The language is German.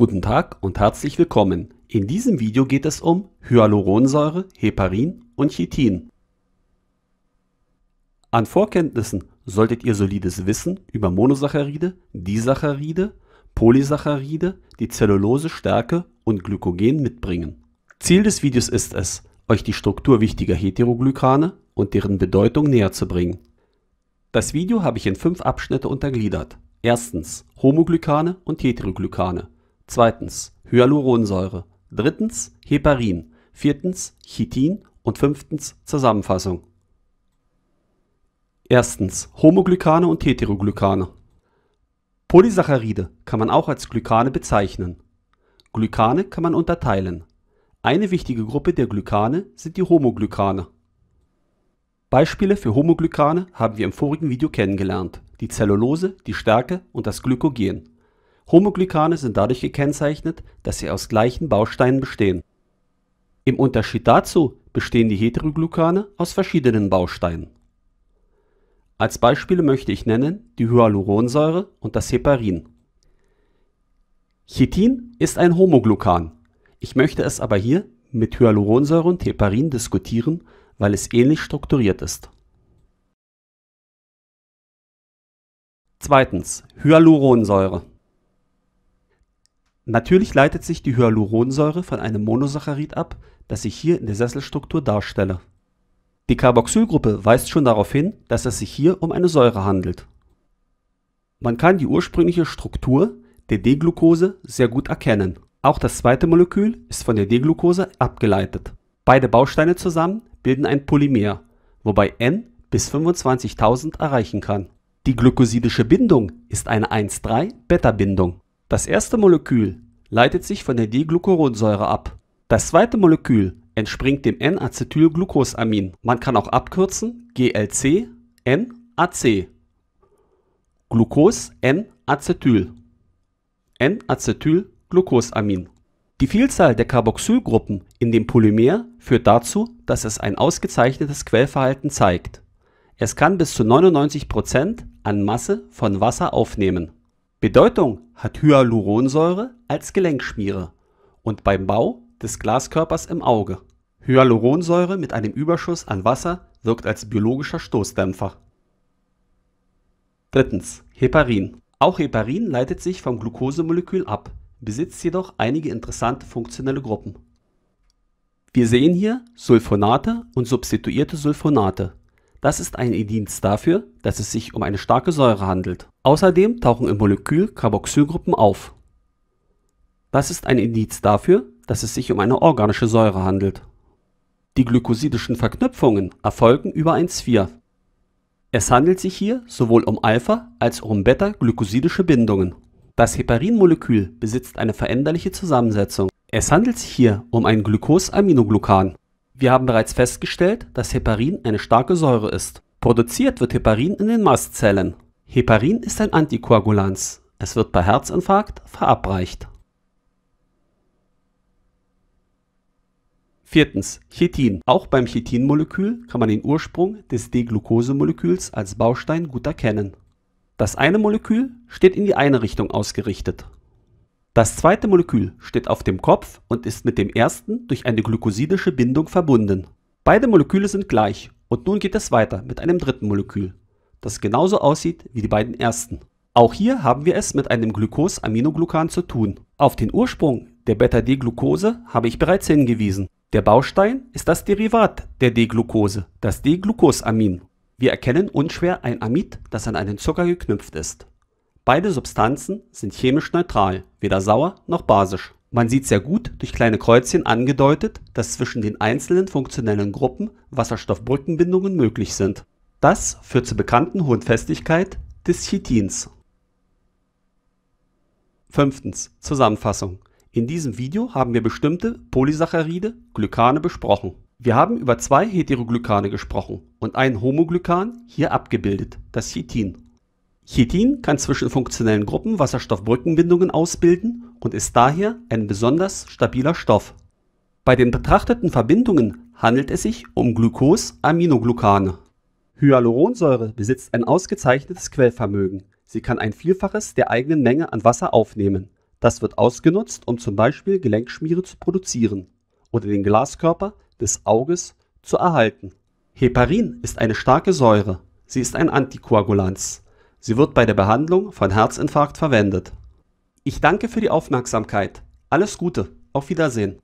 Guten Tag und herzlich willkommen. In diesem Video geht es um Hyaluronsäure, Heparin und Chitin. An Vorkenntnissen solltet ihr solides Wissen über Monosaccharide, Disaccharide, Polysaccharide, die Zellulosestärke und Glykogen mitbringen. Ziel des Videos ist es, euch die Struktur wichtiger Heteroglykane und deren Bedeutung näher zu bringen. Das Video habe ich in fünf Abschnitte untergliedert. Erstens Homoglykane und Heteroglykane zweitens Hyaluronsäure, drittens Heparin, viertens Chitin und fünftens Zusammenfassung. Erstens Homoglykane und Heteroglykane. Polysaccharide kann man auch als Glykane bezeichnen. Glykane kann man unterteilen. Eine wichtige Gruppe der Glykane sind die Homoglykane. Beispiele für Homoglykane haben wir im vorigen Video kennengelernt, die Zellulose, die Stärke und das Glykogen. Homoglykane sind dadurch gekennzeichnet, dass sie aus gleichen Bausteinen bestehen. Im Unterschied dazu bestehen die Heteroglykane aus verschiedenen Bausteinen. Als Beispiele möchte ich nennen die Hyaluronsäure und das Heparin. Chitin ist ein Homoglykan. Ich möchte es aber hier mit Hyaluronsäure und Heparin diskutieren, weil es ähnlich strukturiert ist. Zweitens Hyaluronsäure. Natürlich leitet sich die Hyaluronsäure von einem Monosaccharid ab, das ich hier in der Sesselstruktur darstelle. Die Carboxylgruppe weist schon darauf hin, dass es sich hier um eine Säure handelt. Man kann die ursprüngliche Struktur der D-Glucose sehr gut erkennen. Auch das zweite Molekül ist von der D-Glucose abgeleitet. Beide Bausteine zusammen bilden ein Polymer, wobei N bis 25.000 erreichen kann. Die glykosidische Bindung ist eine 1,3-Beta-Bindung. Das erste Molekül leitet sich von der D-Glucuronsäure ab. Das zweite Molekül entspringt dem N-Acetylglucosamin. Man kann auch abkürzen GLC NAC. Glucos N-Acetyl. N-Acetylglucosamin. Die Vielzahl der Carboxylgruppen in dem Polymer führt dazu, dass es ein ausgezeichnetes Quellverhalten zeigt. Es kann bis zu 99% an Masse von Wasser aufnehmen Bedeutung hat Hyaluronsäure als Gelenkschmiere und beim Bau des Glaskörpers im Auge. Hyaluronsäure mit einem Überschuss an Wasser wirkt als biologischer Stoßdämpfer. Drittens Heparin. Auch Heparin leitet sich vom Glukosemolekül ab, besitzt jedoch einige interessante funktionelle Gruppen. Wir sehen hier Sulfonate und substituierte Sulfonate. Das ist ein Indiz dafür, dass es sich um eine starke Säure handelt. Außerdem tauchen im Molekül Carboxylgruppen auf. Das ist ein Indiz dafür, dass es sich um eine organische Säure handelt. Die glykosidischen Verknüpfungen erfolgen über ein Sphir. Es handelt sich hier sowohl um Alpha- als auch um Beta-glykosidische Bindungen. Das Heparinmolekül besitzt eine veränderliche Zusammensetzung. Es handelt sich hier um ein Glucosaminoglucan. Wir haben bereits festgestellt, dass Heparin eine starke Säure ist. Produziert wird Heparin in den Mastzellen. Heparin ist ein Antikoagulanz. Es wird bei Herzinfarkt verabreicht. Viertens. Chitin. Auch beim Chitinmolekül kann man den Ursprung des D-Glucosemoleküls als Baustein gut erkennen. Das eine Molekül steht in die eine Richtung ausgerichtet. Das zweite Molekül steht auf dem Kopf und ist mit dem ersten durch eine glykosidische Bindung verbunden. Beide Moleküle sind gleich und nun geht es weiter mit einem dritten Molekül, das genauso aussieht wie die beiden ersten. Auch hier haben wir es mit einem glucos zu tun. Auf den Ursprung der Beta-D-Glucose habe ich bereits hingewiesen. Der Baustein ist das Derivat der D-Glucose, das D-Glucosamin. Wir erkennen unschwer ein Amid, das an einen Zucker geknüpft ist. Beide Substanzen sind chemisch neutral, weder sauer noch basisch. Man sieht sehr gut durch kleine Kreuzchen angedeutet, dass zwischen den einzelnen funktionellen Gruppen Wasserstoffbrückenbindungen möglich sind. Das führt zur bekannten hohen Festigkeit des Chitins. Fünftens. Zusammenfassung. In diesem Video haben wir bestimmte Polysaccharide, Glykane besprochen. Wir haben über zwei Heteroglykane gesprochen und ein Homoglykan hier abgebildet, das Chitin. Chitin kann zwischen funktionellen Gruppen wasserstoff ausbilden und ist daher ein besonders stabiler Stoff. Bei den betrachteten Verbindungen handelt es sich um Glucos-Aminoglukane. Hyaluronsäure besitzt ein ausgezeichnetes Quellvermögen. Sie kann ein Vielfaches der eigenen Menge an Wasser aufnehmen. Das wird ausgenutzt, um zum Beispiel Gelenkschmiere zu produzieren oder den Glaskörper des Auges zu erhalten. Heparin ist eine starke Säure. Sie ist ein Antikoagulanz. Sie wird bei der Behandlung von Herzinfarkt verwendet. Ich danke für die Aufmerksamkeit. Alles Gute. Auf Wiedersehen.